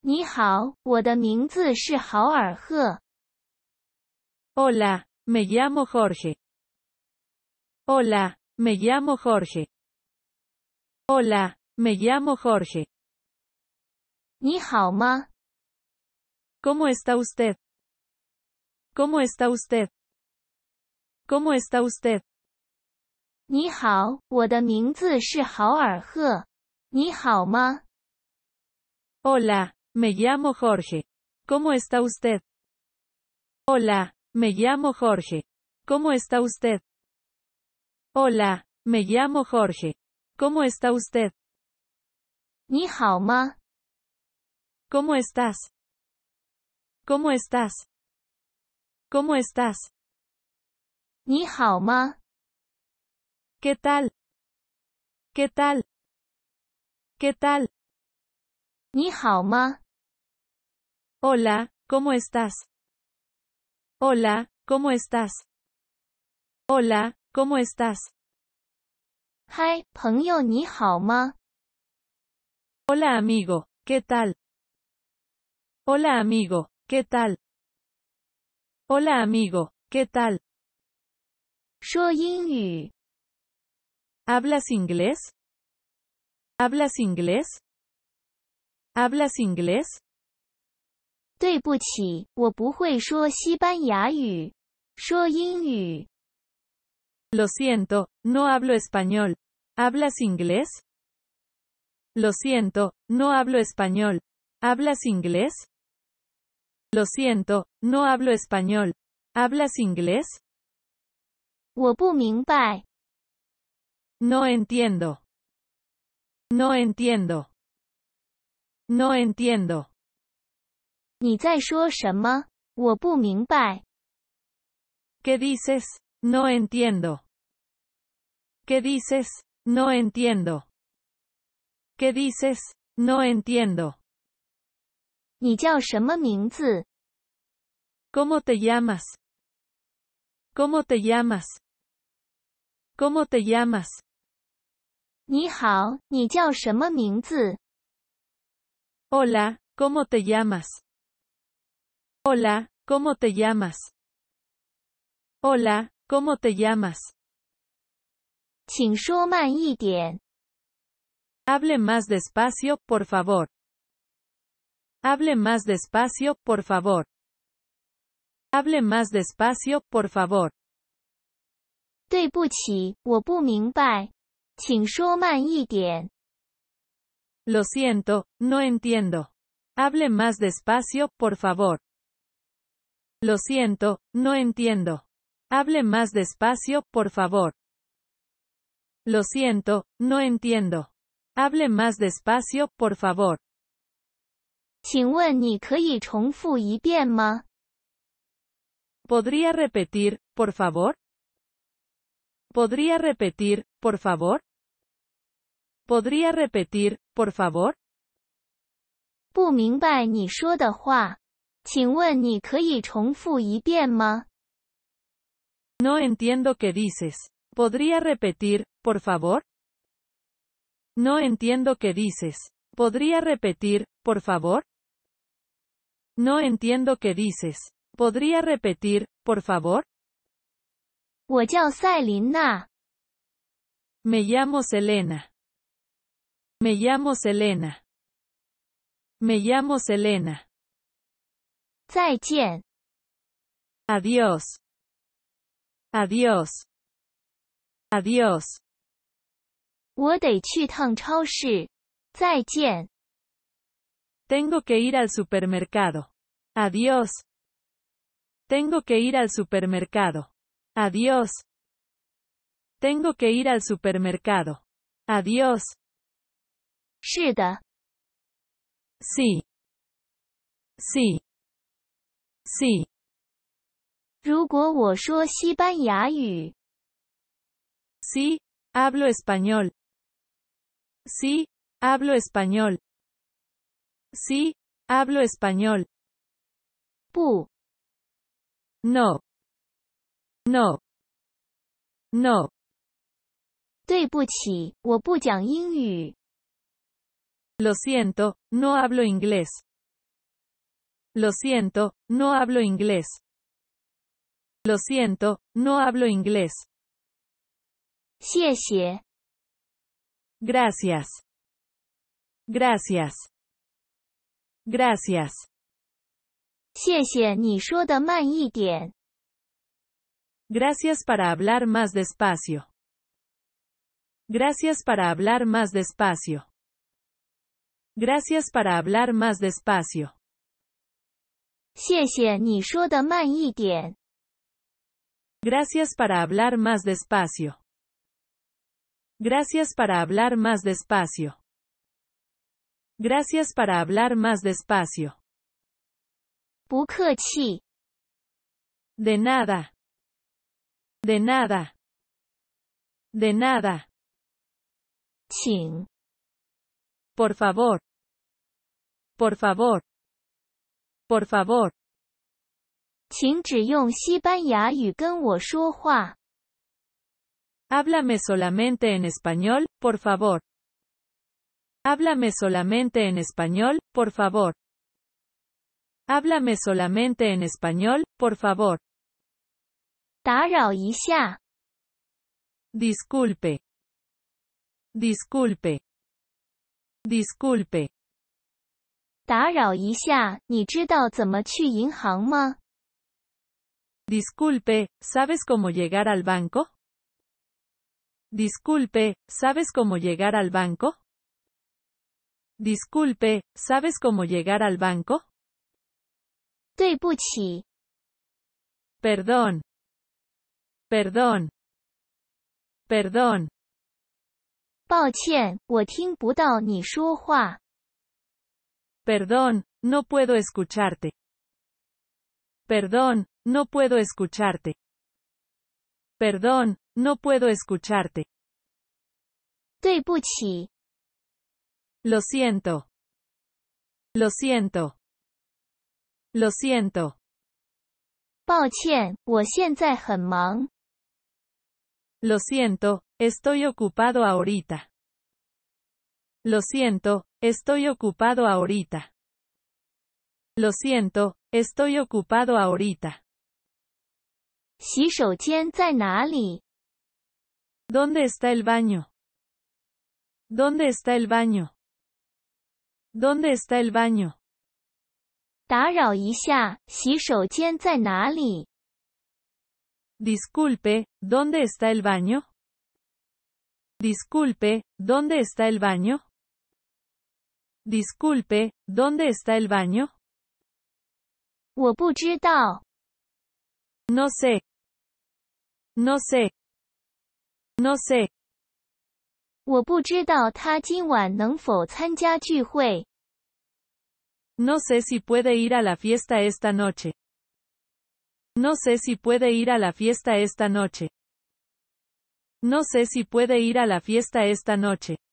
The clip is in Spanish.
你好，我的名字是豪尔赫。Hola, me llamo Jorge。Hola, me llamo Jorge。Hola, me llamo Jorge。你好吗？Cómo está usted？Cómo está usted？Cómo está usted？你好，我的名字是豪尔赫。你好吗？Hola。Me llamo Jorge. ¿Cómo está usted? Hola, me llamo Jorge. ¿Cómo está usted? Hola, me llamo Jorge. ¿Cómo está usted? Ni hao ¿Cómo estás? ¿Cómo estás? ¿Cómo estás? Ni ¿Qué tal? ¿Qué tal? ¿Qué tal? Ni hao Hola, ¿cómo estás? Hola, ¿cómo estás? Hola, ¿cómo estás? Hi, 朋友你好吗? Hola amigo, ¿qué tal? Hola amigo, ¿qué tal? Hola amigo, ¿qué tal? ¿Hablas inglés? ¿Hablas inglés? ¿Hablas inglés? Lo siento, no hablo español. ¿Hablas inglés? Lo siento, no hablo español. ¿Hablas inglés? Lo siento, no hablo español. ¿Hablas inglés? No entiendo. No entiendo. No entiendo. ¿Qué dices? No entiendo. ¿Qué dices? No entiendo. ¿Qué dices? No entiendo. ¿Cómo te llamas? ¿Cómo te llamas? ¿Cómo te llamas? ¡Hola! ¿cómo te llamas? Hola, ¿cómo te llamas? Hola, ¿cómo te llamas? Hable más despacio, por favor. Hable más despacio, por favor. Hable más despacio, por favor. Lo siento, no entiendo. Hable más despacio, por favor. Lo siento, no entiendo. Hable más despacio, por favor. Lo siento, no entiendo. Hable más despacio, por favor. ¿Podría repetir, por favor? ¿Podría repetir, por favor? ¿Podría repetir, por favor? 不明白你说的话. ¿No entiendo qué dices. ¿Podría repetir, por favor? No entiendo qué dices. ¿Podría repetir, por favor? No entiendo qué dices. ¿Podría repetir, por favor? Me llamo Selena. Me llamo Selena. Me llamo Selena. Adiós, Adiós. Adiós. Tengo que ir al supermercado. Adiós. Tengo que ir al supermercado. Adiós. Tengo que ir al supermercado. Adiós. Sí. Sí. Sí. Sí, hablo español. Sí, hablo español. Sí, hablo español. pu, No. No. no Lo siento, no hablo inglés. Lo siento, no hablo inglés. Lo siento, no hablo inglés. Gracias. Gracias. Gracias. Gracias para hablar más despacio. Gracias para hablar más despacio. Gracias para hablar más despacio. Gracias para hablar más despacio. Gracias para hablar más despacio. Gracias para hablar más despacio. De nada. De nada. De nada. Por favor. Por favor. Por favor. Háblame solamente en español, por favor. Háblame solamente en español, por favor. Háblame solamente en español, por favor. Disculpe. Disculpe. Disculpe. 打扰一下，你知道怎么去银行吗？Disculpe, ¿sabes cómo llegar al banco? Disculpe, ¿sabes cómo llegar al banco? Disculpe, ¿sabes cómo llegar al banco? 对不起。Perdón. Perdón. Perdón. 抱歉，我听不到你说话。Perdón, no puedo escucharte. Perdón, no puedo escucharte. Perdón, no puedo escucharte. 对不起. Lo siento. Lo siento. Lo siento. Lo siento, estoy ocupado ahorita. Lo siento, estoy ocupado ahorita. Lo siento, estoy ocupado ahorita. ¿Dónde está el baño? ¿Dónde está el baño? ¿Dónde está el baño? Disculpe, ¿dónde está el baño? Disculpe, ¿dónde está el baño? Disculpe, ¿dónde está el baño? No sé. No sé. No sé. No sé si puede ir a la fiesta esta noche. No sé si puede ir a la fiesta esta noche. No sé si puede ir a la fiesta esta noche.